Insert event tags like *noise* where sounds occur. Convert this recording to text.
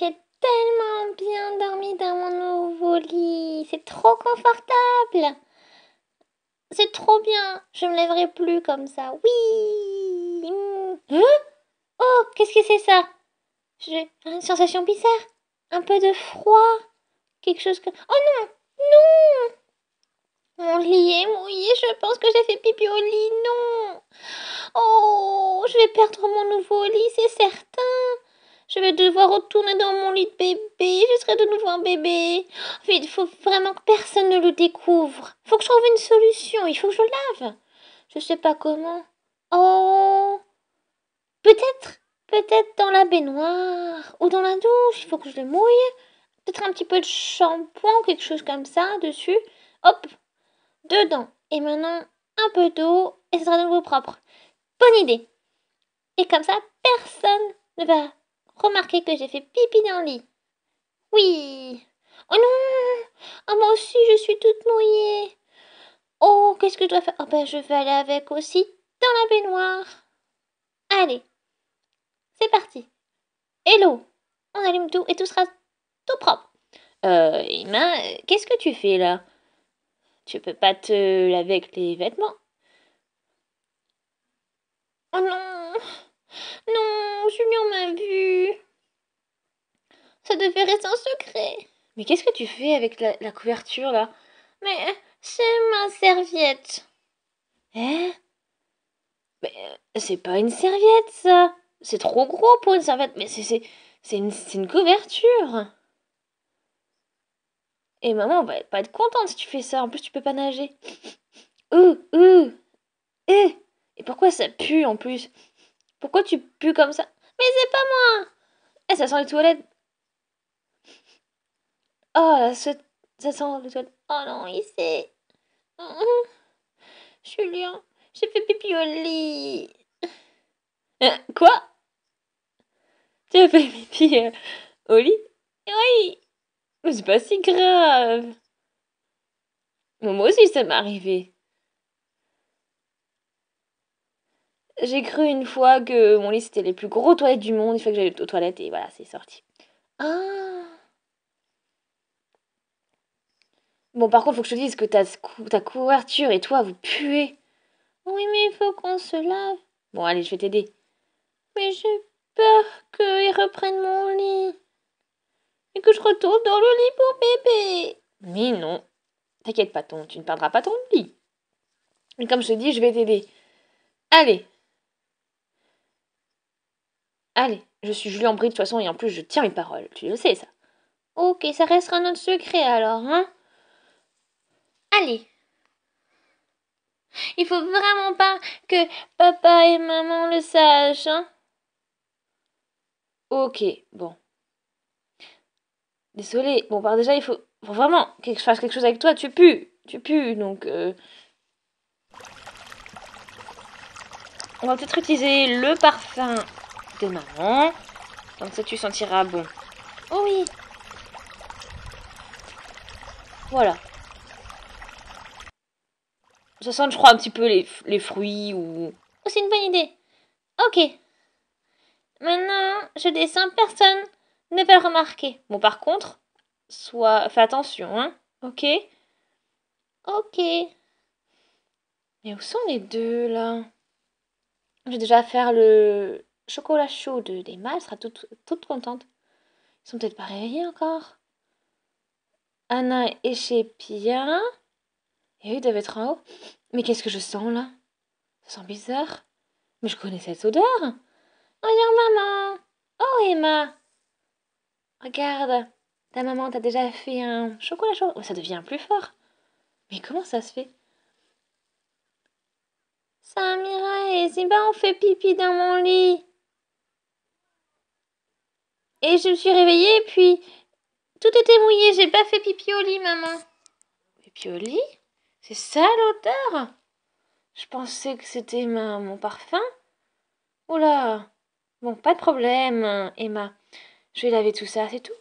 J'ai tellement bien dormi dans mon nouveau lit. C'est trop confortable. C'est trop bien. Je me lèverai plus comme ça. Oui. Mmh. Hein? oh, qu'est-ce que c'est ça J'ai une sensation bizarre. Un peu de froid. Quelque chose que... Oh non Non mon lit est mouillé, je pense que j'ai fait pipi au lit, non. Oh, je vais perdre mon nouveau lit, c'est certain. Je vais devoir retourner dans mon lit de bébé. Je serai de nouveau un bébé. Il faut vraiment que personne ne le découvre. Il faut que je trouve une solution. Il faut que je lave. Je sais pas comment. Oh Peut-être Peut-être dans la baignoire ou dans la douche. Il faut que je le mouille. Peut-être un petit peu de shampoing, quelque chose comme ça, dessus. Hop Dedans. Et maintenant, un peu d'eau et ce sera de nouveau propre. Bonne idée. Et comme ça, personne ne va Remarquez que j'ai fait pipi dans le lit. Oui. Oh non Ah moi aussi, je suis toute mouillée. Oh, qu'est-ce que je dois faire Oh ben, je vais aller avec aussi dans la baignoire. Allez, c'est parti. Hello On allume tout et tout sera tout propre. Euh, Emma, qu'est-ce que tu fais là Tu peux pas te laver avec les vêtements Oh non Non, Julien m'a vu ça faire rester en secret. Mais qu'est-ce que tu fais avec la, couverture là Mais euh, c'est ma serviette. Hein Mais euh, c'est pas une serviette ça. C'est trop gros pour une serviette. Mais c'est une, une couverture. Et maman va pas être contente si tu fais ça. En plus, tu peux pas nager. *laughs* Ouh, ouh, eh, Et pourquoi ça pue en plus Pourquoi tu pues comme ça Mais c'est pas moi Eh, ça sent les toilettes. Oh, ça, ça sent Oh non, il sait mhm. Julien, j'ai fait pipi au lit. Euh, quoi Tu as fait pipi euh, au lit Oui. Mais c'est pas si grave. moi aussi, ça m'est arrivé. J'ai cru une fois que mon lit c'était les plus gros toilettes du monde, il fallait que j'aille aux toilettes et voilà, c'est sorti. Ah Bon, par contre, faut que je te dise que ta, couverture et toi, vous puez. Oui, mais il faut qu'on se lave. Bon, allez, je vais t'aider. Mais j'ai peur qu'ils reprennent mon lit. Et que je retourne dans le lit pour bébé. Mais non. T'inquiète pas, ton, tu ne perdras pas ton lit. Mais comme je te dis, je vais t'aider. Allez. Allez, je suis Julien Brie de toute façon et en plus je tiens mes paroles. Tu le sais ça. Ok, ça restera notre secret alors, hein Allez Il faut vraiment pas que papa et maman le sachent, hein. Ok, bon. désolé. Bon, par bah, déjà, il faut, vraiment que je fasse quelque chose avec toi. Tu pues. Tu pues, donc... Euh. On va peut-être utiliser le parfum de maman. Comme ça, tu sentiras bon. Oh oui Voilà. Ça sent, je crois, un petit peu les, fruits ou... Oh, c'est une bonne idée. Ok. Maintenant, je descends, personne ne va le remarquer. Bon, par contre, soit fais attention, hein. Ok Ok. Mais où sont les deux, là Je vais déjà faire le chocolat chaud de, des mâles. sera toute, toute contente. Ils sont peut-être pas réveillés encore. Anna et chez Pia. Et eh oui, devait être en haut. Mais qu'est-ce que je sens là Ça sent bizarre. Mais je connais cette odeur. Oh, maman. Oh Emma. Regarde. Ta maman t'a déjà fait un chocolat chaud. Oh, ça devient plus fort. Mais comment ça se fait Samira et Ziba ont fait pipi dans mon lit. Et je me suis réveillée, puis tout était mouillé. J'ai pas fait pipi au lit, maman. Pipi au lit c'est ça l'odeur Je pensais que c'était mon parfum. Oula. Bon, pas de problème, euh, Emma. Je vais laver tout ça, c'est tout.